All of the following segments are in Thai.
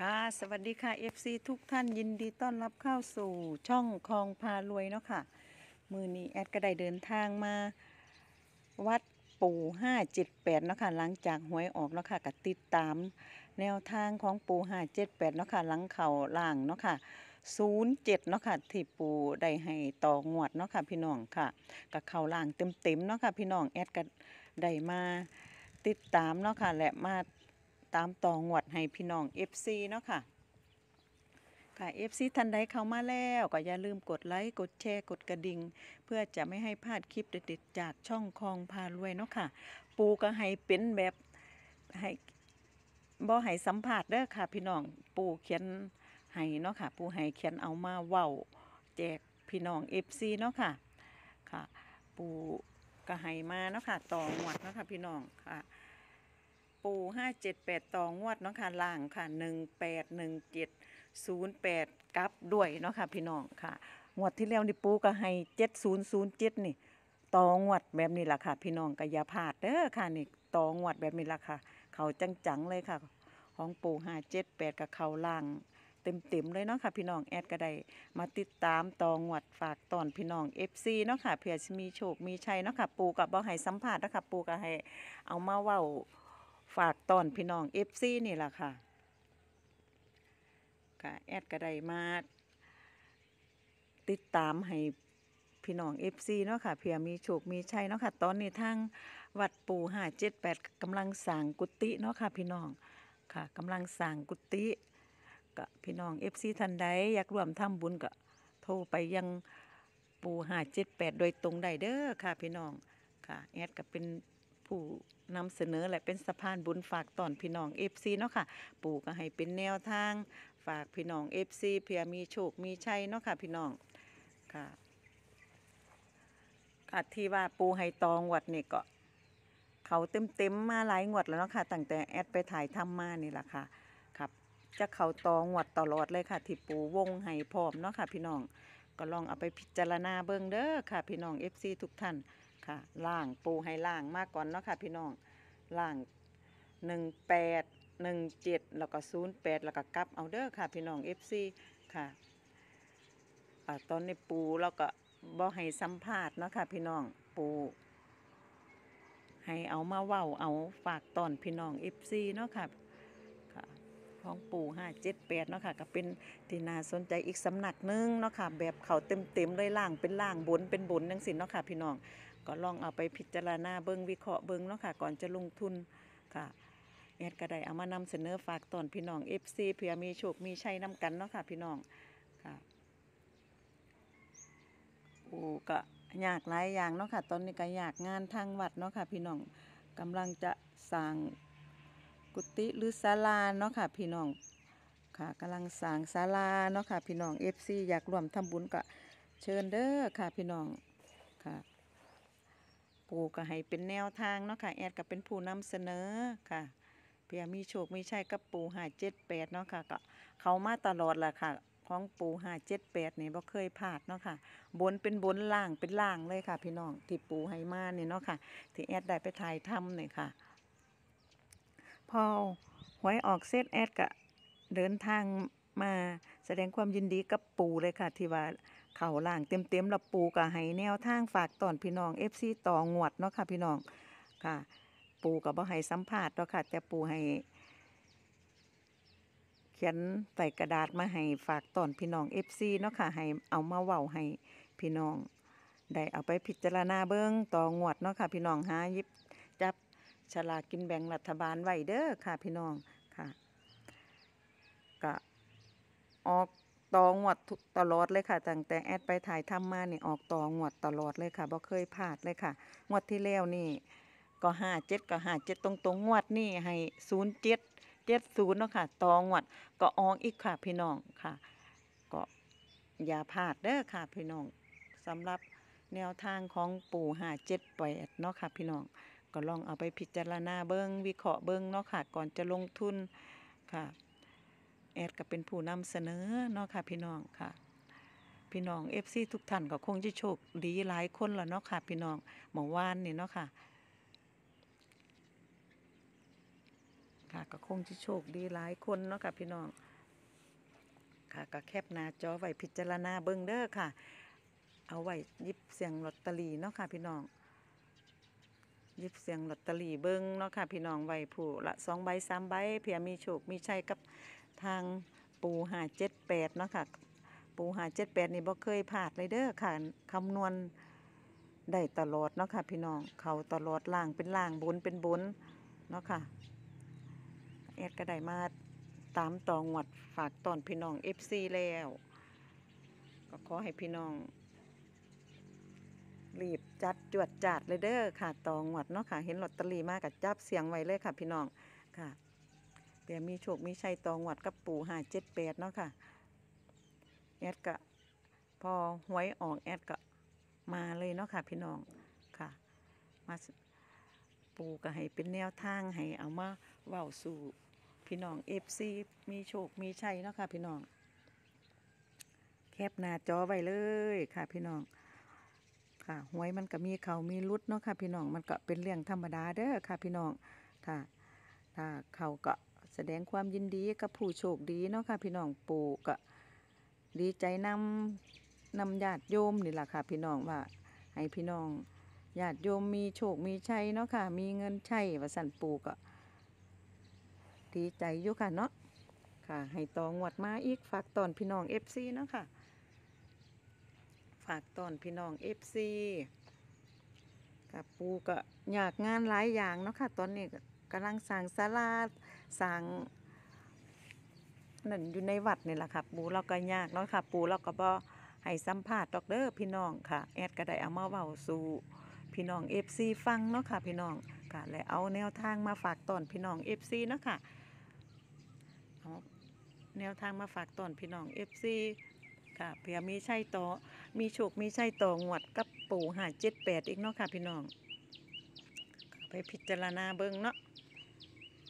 ค่ะ สวัสดีค่ะ FC ทุกท่านยินดีต้อนรับเข้าสู่ช่องคลองพารวยเนาะค่ะมือนี้แอดก็ได้เดินทางมา วัดปู่578เนาะค่ะหลังจากหวยออกเนาะค่ะก็ติดตาม แนวทางของปู่578เนาะค่ะหลังเข่าล่างเนาะค่ะ07เนาะค่ะที่ปูได้ให้ต่องวดเนาะค่ะพี่น้องค่ะกับเข่าล่างเต็มๆเนาะค่ะพี่น้องแอดก็ได้มาติดตามเนาะค่ะและมาตามต่องวดให้พี่น้อง FC เนาะค่ะ ค่ะ FC ท่านใดเข้ามาแล้วก็อย่าลืมกดไลค์ กดแชร์ กดกระดิ่งเพื่อจะไม่ให้พลาดคลิปเด็ดๆจากช่องคองพารวยเนาะค่ะ ปูก็ให้เป็นแบบ ให้บ่ให้สัมผัสเด้อค่ะพี่น้อง ปูเขียนให้เนาะค่ะ ปูให้เขียนเอามาเว้าแจกพี่น้อง FC เนาะค่ะ ค่ะ ปูก็ให้มาเนาะค่ะต่อหมวดเนาะค่ะพี่น้อง ค่ะปูห้าเจ็ดแปดต่องวดเนาะค่ะล่างค่ะหนึ่งแปดหนึ่งเจ็ดศูนย์แปดกับด้วยเนาะค่ะพี่น้องค่ะงวดที่แล้วนี่ปูก็ให้เจ็ดศูนย์ศูนย์เจ็ดนี่ต่องวดแบบนี้ล่ะค่ะพี่น้องก็อย่าพลาดเด้อค่ะนี่ต่องวดแบบนี้ล่ะค่ะ เขาจังๆเลยค่ะ ของปูห้าเจ็ดแปดกับเขาล่างเต็มๆเลยเนาะค่ะ พี่น้องแอดก็ได้มาติดตามตองวดฝากตอนพี่น้อง FC เนาะค่ะเพื่อจะมีโชคมีชัยเนาะค่ะ ปูกับบ่ให้สัมภาษณ์เนาะค่ะ ปูกับให้เอามาเว้าฝากตอนพี่น้องเอฟซีนี่แหละค่ะกแอดกระไดมาติดตามให้พี่น้องเอฟซีเนาะค่ะ เพียมี โชคมีชัย เนาะค่ะ ตอนนี้ทั้งวัดปู่ห้าเจ็ดแปดกำลังสั่งกุฏิเนาะค่ะพี่น้อง ค่ะกำลังสั่งกุฏิก็พี่น้องเอฟซีทันใดอยากร่วมทำบุญก็โทรไป ยังปู่ห้าเจ็ดแปดโดยตรงได้เด้อค่ะพี่น้อง ค่ะแอดก็เป็นผู้นำเสนอและเป็นสะพานบุญฝากตอนพี่น้องเอฟซีเนาะค่ะปู่ก็ให้เป็นแนวทางฝากพี่น้องเอฟซีเพื่อมีโชคมีชัยเนาะค่ะพี่น้องค่ะค่ะที่ว่าปูไฮตองวัดนี่ก็เขาเต็มเต็มมาหลายงวดแล้วเนาะค่ะตั้งแต่แอดไปถ่ายทำมานี่แหละค่ะครับจะเขาตองวัดตลอดเลยค่ะที่ปูวงไฮพร้อมเนาะค่ะพี่น้องก็ลองเอาไปพิจารณาเบิ้งเด้อค่ะ พี่น้องเอฟซีทุกท่านค่ะล่างปูให้ล่างมากก่อนเนาะค่ะพี่น้องล่างหนึ่งแปดหนึ่งเจ็ดแล้วก็ศูนย์แปดแล้วก็กลับเอาเด้อค่ะพี่น้องเอฟซีค่ะอตอนนี้ปูแล้วก็บอให้สัมภาษณ์เนาะค่ะพี่น้องปู ให้เอามาเว้าเอาฝากตอนพี่น้องเอฟซีเนาะค่ะค่ะของปู่ห้าเจ็ดแปดเนาะค่ะก็เป็นที่น่าสนใจอีกสำนักหนึงเนาะค่ะแบบเขาเต็มๆเลยล่างเป็นล่างบนเป็นบนนังสินเนาะค่ะพี่น้องก็ลองเอาไปพิจารณาเบิ้งวิเคราะห์เบิ้งเนาะค่ะก่อนจะลงทุนค่ะแอดก็ได้เอามานำเสนอฝากตอน พี่น้องเอฟซีเพื่อมีโชคมีชัยนำกันเนาะค่ะพี่น้องค่ะโอ้ก็ยากหลายอย่างเนาะค่ะตอนนี้ก็ยากงานทางวัดเนาะค่ะพี่น้องกำลังจะสร้างกุฏิหรือศาลาเนาะค่ะพี่น้องค่ะกำลังสร้างศาลาเนาะค่ะพี่น้องเอฟซีอยากร่วมทำบุญก็เชิญเด้อค่ะพี่น้องค่ะปูก็ให้เป็นแนวทางเนาะค่ะแอดก็เป็นผู้นำเสนอค่ะเพื่อมีโชคมีชัยกับปูหาเจ็ดแปดเนาะค่ะก็เขามาตลอดแหละค่ะของปูหาเจ็ดแปดเนี่ยบ่เคยพลาดเนาะค่ะบนเป็นบนล่างเป็นล่างเลยค่ะ พี่น้องที่ปูให้มาเนี่ยเนาะค่ะ ที่แอดได้ไปถ่ายทำเนี่ยค่ะ พอหวยออกเซตแอดก็เดินทางมาแสดงความยินดีกับปูเลยค่ะที่ว่าเข่าล่างเต็มๆแล้วปูกับฮแนวทางฝากตอนพี่น้องเอฟซีต่องวดเนาะค่ะพี่น้องค่ะปูกับบ่ไฮสัมผัสเนาะค่ะแต่ปูให้ เขียนใส่กระดาษมาให้ฝากตอนพี่น้องเอฟซีเนาะค่ะให้เอามาเว่าให้พี่น้องได้เอาไปพิจารณาเบื้องต่องวดเนาะค่ะพี่น้องหายิบจับฉลากกินแบ่งรัฐบาลไว้เด้อค่ะพี่น้องค่ะก็ออกต่องวดตลอดเลยค่ะตั้งแต่แอดไปถ่ายทำมาเนี่ออกต่องวดตลอดเลยค่ะบ่เคยพลาดเลยค่ะงวดที่แล้วนี่ ก็ห้าเจ็ดก็ห้าเจ็ดตรงตรงงวดนี่ให้ศูนย์เจ็ดเจ็ดศูนย์เนาะค่ะต่องวด ก็ออกอีกค่ะพี่น้องค่ะ ก็อย่าพลาดเด้อค่ะพี่น้อง สำหรับแนวทางของปู่ห้าเจ็ดแปดเนาะค่ะพี่น้อง ก็ ลองเอาไปพิจารณาเบิ้งวิเคราะห์เบิ้งเนาะค่ะก่อนจะลงทุนค่ะแอดก็เป็นผู้นำเสนอเนาะค่ะพี่น้องค่ะ พี่น้องเอฟซีทุกท่านก็คงจะโชคดีหลายคนแล้วเนาะค่ะ พี่น้องหมอวานนี่เนาะค่ะค่ะก็คงจะโชคดีหลายคนเนาะค่ะพี่น้องค่ะก็แคบหน้าจอไว้พิจารณาเบิ้งเด้อค่ะ เอาไว้ยิบเสียงลอตเตอรี่เนาะค่ะพี่น้องยิบเสียงลอตเตอรี่เบิ้งเนาะค่ะพี่น้องไว้ผู้ละสองใบสามใบเพียมีโชคมีชัยกับทางปูหาเจ็ดแปดเนาะค่ะปูหาเจ็ดแปดนี่บ่เคยพลาดเลยเด้อค่ะคำนวณได้ตลอดเนาะค่ะ พี่น้องเขาตลอดล่างเป็นล่างบนเป็นบนเนาะค่ะแอดก็ได้มาตามต่องวดฝากตอนพี่น้องเอฟซีแล้ว ก็ขอให้พี่น้อง รีบจัดจวดจัดเลยเด้อค่ะ ต่องวดเนาะค่ะเห็นลอตเตอรี่มากกับจับเสียงไว้เลยค่ะ พี่น้องค่ะเผ่มีโชค มีชัยตองหวัดกับปู่หาเจ็ดแปดเนาะค่ะ แอดก็พอหวยออกแอดก็ มาเลยเนาะค่ะพี่น้อง ค่ะ มาปู่ก็ให้เป็นแนวทางให้เอามาเว้าสู่พี่น้องเอฟซีมีโชค มีชัยเนาะค่ะพี่น้อง แคบหน้าจอไว้เลยค่ะพี่น้อง ค่ะหวยมันก็มีเขามีรุดเนาะค่ะพี่น้อง มันก็ เป็นเรื่องธรรมดาเด้อค่ะ พี่น้องค่ะถ้าเขาก็แสดงความยินดีกับผู้โชคดี เนาะค่ะพี่น้องปู่ก็ดีใจนำนำญาติโยมนี่แหละค่ะพี่น้องว่าให้พี่น้องญาติโยมมีโชคมีชัยเนาะค่ะ มีเงินชัยว่าสันปู่ก็ดีใจอยู่ค่ะเนาะค่ะ ให้ตองวดมาอีกฝากตอนพี่น้องเอฟซีเนาะค่ะ ฝากตอนพี่น้องเอฟซีกับปูก็อยากงานหลายอย่าง เนาะค่ะ ตอนนี้กำลังสั่างสาลาสั่างนั่นอยู่ในวัดนี่แหละค่ะปูเราก็ยากเนาะค่ะปูเราก็บอให้สัมภาษณ์ดอกเด้อพี่น้องค่ะแอดก็ได้เอามาเบาสู่พี่น้องเอฟซีฟังเนาะค่ะพี่น้องค่ะและเอาแนวทางมาฝากตอนพี่น้องเอฟซีเนาะค่ะแนวทางมาฝากตอนพี่น้องเอฟซีค่ะเพื่อมีใช่ต่อมีโชคมีใช่ต่องวดกับปูหาเจ็ดแปดอีกเนาะค่ะพี่น้องไปพิจารณาเบิ้งเนาะ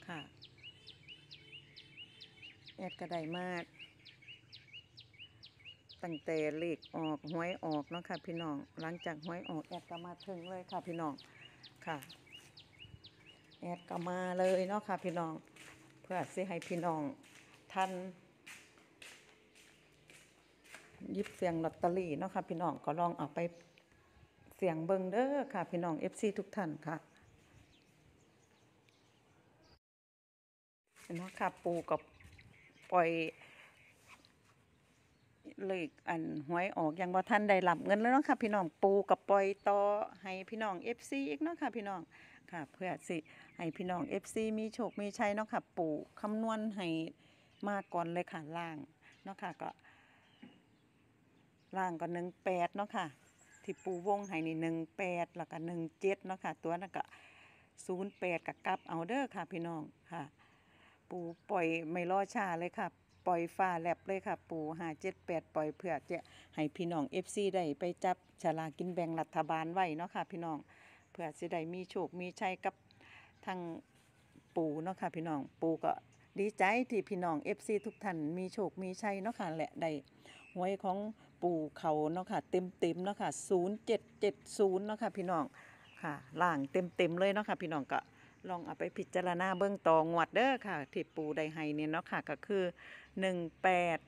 ค่ะ แอดก็ได้มาก ตั้งแต่เลขออกห้วยออกเนาะค่ะพี่น้อง หลังจากห้วยออกแอดก็มาถึงเลยค่ะ พี่น้อง ค่ะ แอดก็มาเลยเนาะค่ะพี่น้อง เพื่อสิให้พี่น้องท่านยิบเสียงลอตเตอรี่เนาะค่ะพี่น้องก็ลองเอาไปเสียงเบิงเด้อค่ะพี่น้องเอฟซีทุกท่านค่ะเห็นไหมค่ะปูกับปล่อยเลยอันหวยออกยังว่าท่านได้รับเงินแล้วเนาะค่ะพี่น้องปูกับปล่อยต่อ ให้พี่น้องเอฟซีอีกเนาะค่ะพี่น้องค่ะ เพื่อสิให้พี่น้องเอฟซีมีโชคมีชัยเนาะค่ะ ปูคำนวณให้มากก่อนเลยค่ะล่างเนาะค่ะก็ล่างก็หนึ่งแปดเนาะค่ะ ที่ปูวงให้นี่หนึ่งแปดแล้วก็หนึ่งเจ็ดเนาะค่ะ ตัวนั่นก็ศูนย์แปดกับกับเอาเด้อค่ะพี่น้องค่ะปูปล่อยไม่รอชาเลยค่ะ ปล่อยฟ้าแลบเลยค่ะปูหาเจ็ดแปดปล่อยเผื่อจะให้พี่น้องเอฟซีได้ไปจับฉลากินแบ่งรัฐบาลไว้เนาะค่ะพี่น้องเผื่อจะได้มีโชคมีชัยกับทางปูเนาะค่ะพี่น้องปูก็ดีใจที่พี่น้องเอฟซีทุกท่านมีโชคมีชัยเนาะค่ะแหละได้หวยของปูเขาเนาะค่ะเต็มเต็มเนาะค่ะศูนย์เจ็ดเจ็ดศูนย์เนาะค่ะพี่น้องค่ะล่างเต็มเต็มเลยเนาะค่ะพี่น้องก็ลองเอาไปพิจารณาเบื้องต่องวดเด้อค่ะที่ปูไดไฮเนี่ยเนาะค่ะก็คือ 18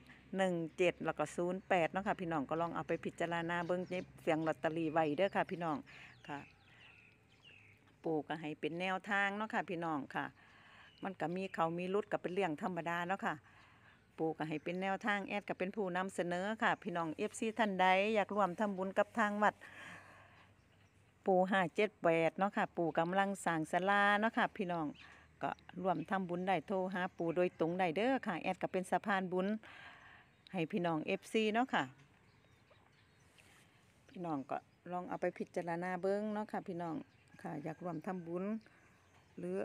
17แล้วก็08 เนาะค่ะ พี่น้องก็ลองเอาไปพิจารณาเบื้องนี้เสียงลอตเตอรี่ไว้เด้อค่ะ พี่น้องค่ะ ปูก็ให้เป็นแนวทางเนาะค่ะ พี่น้องค่ะ มันก็มีเขามีรุดกับเป็นเรื่องธรรมดาเนาะค่ะปูก็ให้เป็นแนวทางแอดกับเป็นผู้นำเสนอค่ะ พี่น้องเอฟซีท่านใดอยากร่วมทำบุญกับทางวัดปูห้าเจ็ดแปดเนาะค่ะปูกำลังสั่งสลาเนาะค่ะพี่น้องก็ร่วมทำบุญได้โทรหาปูโดยตรงได้เด้อค่ะแอดก็เป็นสะพานบุญให้พี่น้องเอฟซีเนาะค่ะพี่น้องก็ลองเอาไปพิจารณาเบิ้งเนาะค่ะพี่น้องค่ะอยากร่วมทำบุญหรือ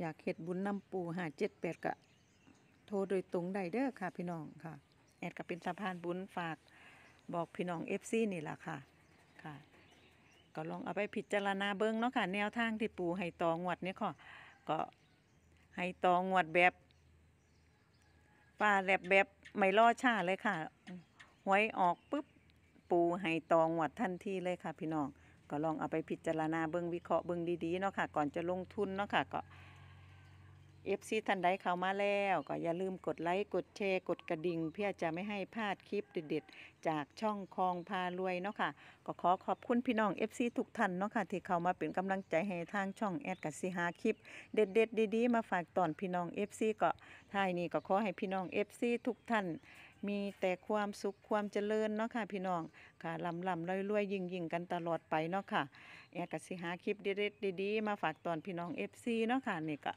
อยากเห็ดบุญนำปูห้าเจ็ดแปดก็โทรโดยตรงได้เด้อค่ะพี่น้องค่ะแอดก็เป็นสะพานบุญฝากบอกพี่น้องเอฟซีนี่แหละค่ะ ค่ะ ก็ลองเอาไปพิจารณาเบิ้งเนาะค่ะ แนวทางที่ปูให้ตองวดนี่ค่ะก็ให้ตองวดแบบป้าแลบแบบไม่ล่อชาเลยค่ะหวยออกปุ๊บปูให้ตองวดทันทีเลยค่ะ พี่น้องก็ลองเอาไปพิจารณาเบิ้งวิเคราะห์เบิ้งดีๆเนาะค่ะ ก่อนจะลงทุนเนาะค่ะก็ FC ท่านใดเข้ามาแล้วก็อย่าลืมกดไลค์กดแชร์กดกระดิ่งเพื่อจะไม่ให้พลาดคลิปเด็ดๆจากช่องคลองพารวยเนาะค่ะ ก็ขอขอบคุณพี่น้อง FC ทุกท่านเนาะค่ะที่เข้ามาเป็นกำลังใจให้ทางช่องแอดกัสิหาคลิป เด็ด ๆ ดีๆ มาฝากตอนพี่น้อง FC ก็ท้ายนี้ก็ขอให้พี่น้อง FC ทุกท่านมีแต่ความสุขความเจริญเนาะค่ะพี่น้องค่ะลำลำรวยๆวยยิ่งยิ่งกันตลอดไปเนาะค่ะแอดกัสิหาคลิปเด็ดๆดีๆมาฝากตอนพี่น้อง FC เนาะค่ะนี่ก็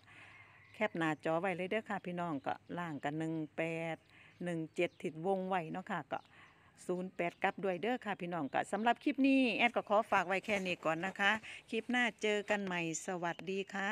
คปหน้าจอไว้เลยเด้อค่ะพี่น้องก็ล่างกันหหนนึึ่่งงแปดเจ็ดถิดวงไว้เนาะค่ะ ก็ศูนย์แปดกับด้วยเด้อค่ะพี่น้องก็สำหรับคลิปนี้แอดก็ขอฝากไว้แค่นี้ก่อนนะคะ คลิปหน้าเจอกันใหม่สวัสดีค่ะ